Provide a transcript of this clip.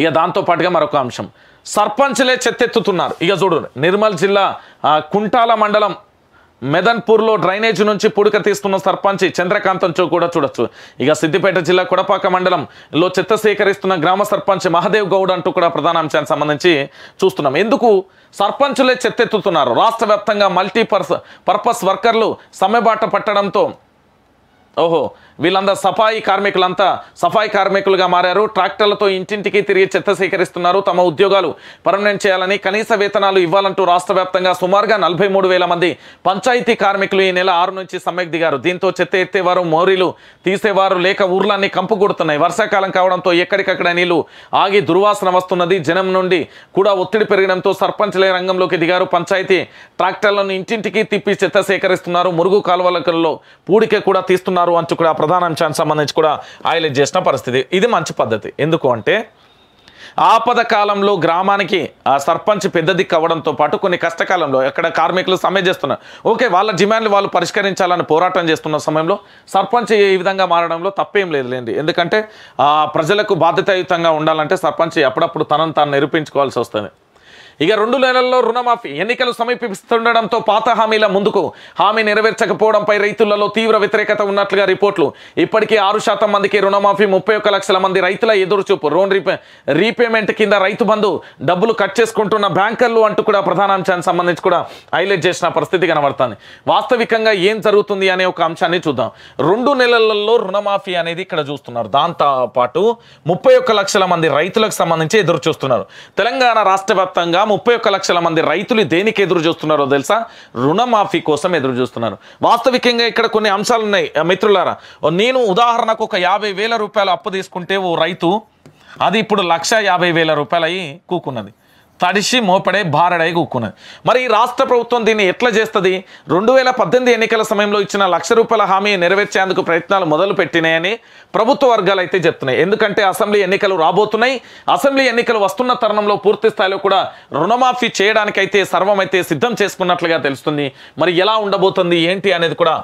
ఇక దాంతోపాటుగా మరొక అంశం సర్పంచ్లే చెత్తెత్తుతున్నారు ఇక చూడు నిర్మల్ జిల్లా కుంటాల మండలం మెదన్పూర్లో డ్రైనేజ్ నుంచి పుడక తీస్తున్న సర్పంచ్ చంద్రకాంతం కూడా చూడొచ్చు ఇక సిద్దిపేట జిల్లా కొడపాక మండలంలో చెత్త సేకరిస్తున్న గ్రామ సర్పంచ్ మహదేవ్ గౌడ్ అంటూ కూడా ప్రధాన అంశానికి సంబంధించి చూస్తున్నాం ఎందుకు సర్పంచులే చెత్తెత్తుతున్నారు రాష్ట్ర వ్యాప్తంగా మల్టీ పర్పస్ వర్కర్లు సమ్మెబాట పట్టడంతో ఓహో వీళ్ళందరూ సఫాయి కార్మికులంతా సఫాయి కార్మికులుగా మారారు ట్రాక్టర్లతో ఇంటింటికి తిరిగి చెత్త సేకరిస్తున్నారు తమ ఉద్యోగాలు పర్మనెంట్ చేయాలని కనీస వేతనాలు ఇవ్వాలంటూ రాష్ట్ర వ్యాప్తంగా సుమారుగా నలభై మంది పంచాయతీ కార్మికులు ఈ నెల ఆరు నుంచి సమ్మెకు దిగారు దీంతో చెత్త ఎత్తేవారు మోరీలు తీసేవారు లేక ఊర్లన్నీ కంపుకొడుతున్నాయి వర్షాకాలం కావడంతో ఎక్కడికక్కడ నీళ్లు ఆగి దుర్వాసన వస్తున్నది జనం నుండి కూడా ఒత్తిడి పెరగడంతో సర్పంచ్లే రంగంలోకి దిగారు పంచాయతీ ట్రాక్టర్లను ఇంటింటికి తిప్పి చెత్త సేకరిస్తున్నారు మురుగు కాలువలలో పూడిక కూడా తీస్తున్నారు ఉన్నారు అంటూ కూడా ప్రధాన అంశానికి సంబంధించి కూడా హైలైట్ చేసిన పరిస్థితి ఇది మంచి పద్ధతి ఎందుకు అంటే ఆపద కాలంలో గ్రామానికి ఆ సర్పంచ్ పెద్ద దిక్కు అవ్వడంతో పాటు కొన్ని కష్టకాలంలో ఎక్కడ కార్మికులు సమ్మె చేస్తున్నారు ఓకే వాళ్ళ డిమాండ్లు వాళ్ళు పరిష్కరించాలని పోరాటం చేస్తున్న సమయంలో సర్పంచ్ ఈ విధంగా మారడంలో తప్పేం లేదు లేండి ఎందుకంటే ప్రజలకు బాధ్యతాయుతంగా ఉండాలంటే సర్పంచ్ అప్పుడప్పుడు తనను తాను నిరూపించుకోవాల్సి వస్తుంది ఇక రెండు నెలల్లో రుణమాఫీ ఎన్నికలు సమీపిస్తుండడంతో పాత హామీల ముందుకు హామీ నెరవేర్చకపోవడంపై రైతులలో తీవ్ర వ్యతిరేకత ఉన్నట్లుగా రిపోర్ట్లు ఇప్పటికీ ఆరు శాతం మందికి రుణమాఫీ ముప్పై లక్షల మంది రైతుల ఎదురుచూపు లోన్ రీపే రీపేమెంట్ కింద రైతు బంధు డబ్బులు కట్ చేసుకుంటున్న బ్యాంకర్లు అంటూ కూడా ప్రధాన అంశానికి సంబంధించి కూడా హైలైట్ చేసిన పరిస్థితి కనబడుతుంది వాస్తవికంగా ఏం జరుగుతుంది అనే ఒక అంశాన్ని చూద్దాం రెండు నెలలలో రుణమాఫీ అనేది ఇక్కడ చూస్తున్నారు దాంతో పాటు ముప్పై లక్షల మంది రైతులకు సంబంధించి ఎదురు చూస్తున్నారు తెలంగాణ రాష్ట్ర ముప్పై ఒక్క లక్షల మంది రైతులు దేనికి ఎదురు చూస్తున్నారో తెలుసా రుణమాఫీ కోసం ఎదురు చూస్తున్నారు వాస్తవికంగా ఇక్కడ కొన్ని అంశాలు ఉన్నాయి మిత్రులారా నేను ఉదాహరణకు ఒక యాభై వేల రూపాయలు అప్పు తీసుకుంటే ఓ రైతు అది ఇప్పుడు లక్ష యాభై వేల రూపాయలు అయ్యి కూకున్నది తడిసి మోపడే భారడై కూక్కున్నది మరి ఈ రాష్ట్ర ప్రభుత్వం దీన్ని ఎట్లా చేస్తుంది రెండు వేల పద్దెనిమిది ఎన్నికల సమయంలో ఇచ్చిన లక్ష రూపాయల హామీ నెరవేర్చేందుకు ప్రయత్నాలు మొదలు పెట్టినాయని ప్రభుత్వ వర్గాలు అయితే చెప్తున్నాయి ఎందుకంటే అసెంబ్లీ ఎన్నికలు రాబోతున్నాయి అసెంబ్లీ ఎన్నికలు వస్తున్న తరుణంలో పూర్తి స్థాయిలో కూడా రుణమాఫీ చేయడానికైతే సర్వమైతే సిద్ధం చేసుకున్నట్లుగా తెలుస్తుంది మరి ఎలా ఉండబోతుంది ఏంటి అనేది కూడా